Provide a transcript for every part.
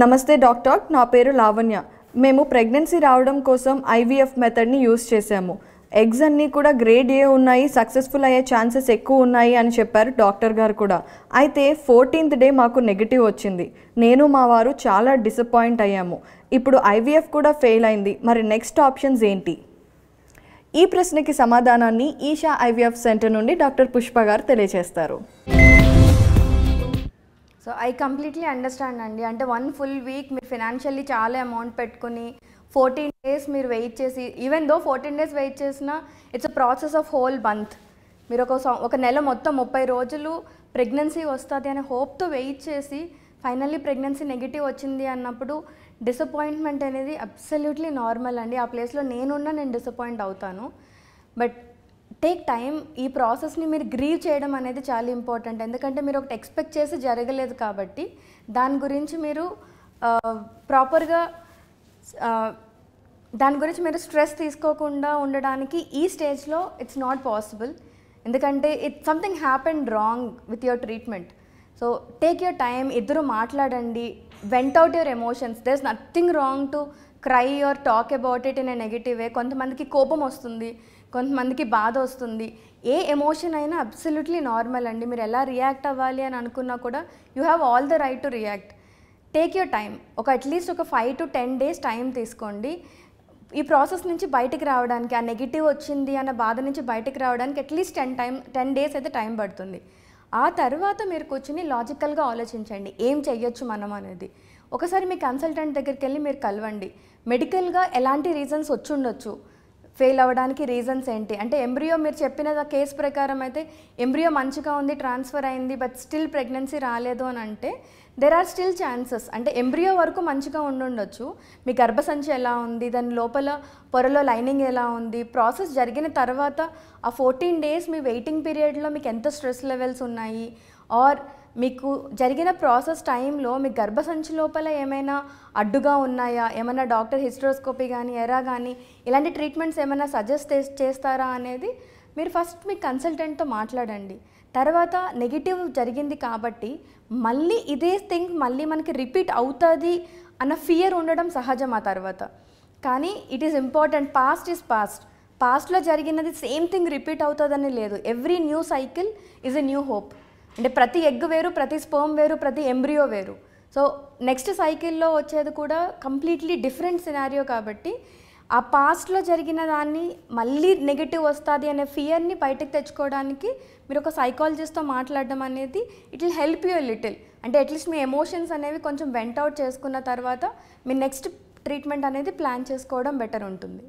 నమస్తే డాక్టర్ నా పేరు లావణ్య మేము ప్రెగ్నెన్సీ రావడం కోసం ఐవీఎఫ్ మెథడ్ని యూస్ చేశాము ఎగ్స్ అన్నీ కూడా గ్రేడ్ ఏ ఉన్నాయి సక్సెస్ఫుల్ అయ్యే ఛాన్సెస్ ఎక్కువ ఉన్నాయి అని చెప్పారు డాక్టర్ గారు కూడా అయితే ఫోర్టీన్త్ డే మాకు నెగిటివ్ వచ్చింది నేను మా వారు చాలా డిసప్పాయింట్ అయ్యాము ఇప్పుడు ఐవీఎఫ్ కూడా ఫెయిల్ అయింది మరి నెక్స్ట్ ఆప్షన్స్ ఏంటి ఈ ప్రశ్నకి సమాధానాన్ని ఈషా ఐవీఎఫ్ సెంటర్ నుండి డాక్టర్ పుష్ప గారు తెలియజేస్తారు సో ఐ కంప్లీట్లీ అండర్స్టాండ్ అండి అంటే వన్ ఫుల్ వీక్ మీరు ఫినాన్షియల్లీ చాలా అమౌంట్ పెట్టుకుని ఫోర్టీన్ డేస్ మీరు వెయిట్ చేసి even though fourteen days wait చేసినా it's a process of whole month మీరు ఒక ఒక నెల మొత్తం ముప్పై రోజులు ప్రెగ్నెన్సీ వస్తుంది అనే హోప్తో వెయిట్ చేసి ఫైనల్లీ ప్రెగ్నెన్సీ నెగిటివ్ వచ్చింది అన్నప్పుడు డిసప్పాయింట్మెంట్ అనేది అబ్సల్యూట్లీ నార్మల్ అండి ఆ ప్లేస్లో నేనున్నా నేను డిసప్పాయింట్ అవుతాను బట్ టేక్ టైం ఈ ప్రాసెస్ని మీరు గ్రీవ్ చేయడం అనేది చాలా ఇంపార్టెంట్ ఎందుకంటే మీరు ఒకటి ఎక్స్పెక్ట్ చేసి జరగలేదు కాబట్టి దాని గురించి మీరు ప్రాపర్గా దాని గురించి మీరు స్ట్రెస్ తీసుకోకుండా ఉండడానికి ఈ స్టేజ్లో ఇట్స్ నాట్ పాసిబుల్ ఎందుకంటే it something happen wrong with your treatment so take your time ఇద్దరు మాట్లాడండి vent out your emotions there is nothing wrong to cry your talk about it in a negative way కొంతమందికి కోపం వస్తుంది కొంతమందికి బాధ వస్తుంది ఏ ఎమోషన్ అయినా అబ్సల్యూట్లీ నార్మల్ అండి మీరు ఎలా రియాక్ట్ అవ్వాలి అని అనుకున్నా కూడా you have all the right to react take your time ఒక అట్లీస్ట్ ఒక five to ten days time తీసుకోండి ఈ ప్రాసెస్ నుంచి బయటకు రావడానికి ఆ నెగిటివ్ వచ్చింది అన్న బాధ నుంచి బయటకు రావడానికి at least ten time ten days అయితే టైం పడుతుంది ఆ తర్వాత మీరు కూర్చుని లాజికల్గా ఆలోచించండి ఏం చెయ్యొచ్చు మనం అనేది ఒకసారి మీ కన్సల్టెంట్ దగ్గరికి వెళ్ళి మీరు కలవండి మెడికల్గా ఎలాంటి రీజన్స్ వచ్చి ఉండొచ్చు ఫెయిల్ అవ్వడానికి రీజన్స్ ఏంటి అంటే ఎంబ్రియో మీరు చెప్పిన కేసు ప్రకారం అయితే ఎంబ్రియో మంచిగా ఉంది ట్రాన్స్ఫర్ అయింది బట్ స్టిల్ ప్రెగ్నెన్సీ రాలేదు అని అంటే దెర్ ఆర్ స్టిల్ ఛాన్సెస్ అంటే ఎంబ్రియో వరకు మంచిగా ఉండుండొచ్చు మీ గర్భసంచి ఎలా ఉంది దాని లోపల పొరలో లైనింగ్ ఎలా ఉంది ప్రాసెస్ జరిగిన తర్వాత ఆ ఫోర్టీన్ డేస్ మీ వెయిటింగ్ పీరియడ్లో మీకు ఎంత స్ట్రెస్ లెవెల్స్ ఉన్నాయి ఆర్ మీకు జరిగిన ప్రాసెస్ టైంలో మీ గర్భసంచి లోపల ఏమైనా అడ్డుగా ఉన్నాయా ఏమైనా డాక్టర్ హిస్టరోస్కోపీ కానీ ఎరా కానీ ఇలాంటి ట్రీట్మెంట్స్ ఏమైనా సజెస్ట్ చేస్తారా అనేది మీరు ఫస్ట్ మీ కన్సల్టెంట్తో మాట్లాడండి తర్వాత నెగిటివ్ జరిగింది కాబట్టి మళ్ళీ ఇదే థింగ్ మళ్ళీ మనకి రిపీట్ అవుతుంది అన్న ఫియర్ ఉండడం సహజం ఆ తర్వాత కానీ it is important past is past పాస్ట్లో జరిగినది సేమ్ థింగ్ రిపీట్ అవుతుందని లేదు every new cycle is a new hope అంటే ప్రతి ఎగ్ వేరు ప్రతి స్పోమ్ వేరు ప్రతి ఎంబ్రియో వేరు సో నెక్స్ట్ సైకిల్లో వచ్చేది కూడా కంప్లీట్లీ డిఫరెంట్ సినారియో కాబట్టి ఆ పాస్ట్లో జరిగిన దాన్ని మళ్ళీ నెగిటివ్ వస్తుంది అనే ఫియర్ని బయటకు తెచ్చుకోవడానికి మీరు ఒక సైకాలజిస్ట్తో మాట్లాడడం అనేది it will help you little అంటే అట్లీస్ట్ మీ ఎమోషన్స్ అనేవి కొంచెం వెంట్ అవుట్ చేసుకున్న తర్వాత మీ నెక్స్ట్ ట్రీట్మెంట్ అనేది ప్లాన్ చేసుకోవడం బెటర్ ఉంటుంది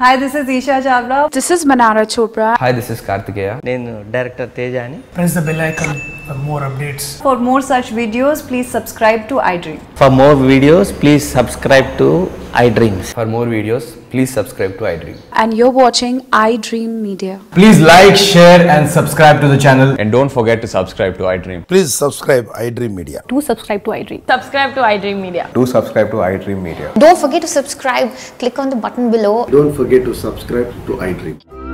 hi this is Esha Chawla this is Manara Chopra hi this is Karthikeya నేను డైరెక్టర్ తేజ అని press the bell icon for more updates for more such videos please subscribe to iDream for more videos please subscribe to iDreams. For more videos, please subscribe to iDream. And you're watching iDream Media. Please like, share and subscribe to the channel. And don't forget to subscribe to iDream. Please subscribe iDream Media. Do subscribe to iDream. Subscribe to iDream Media. Do subscribe to iDream Media. Don't forget to subscribe. Click on the button below. Don't forget to subscribe to iDream.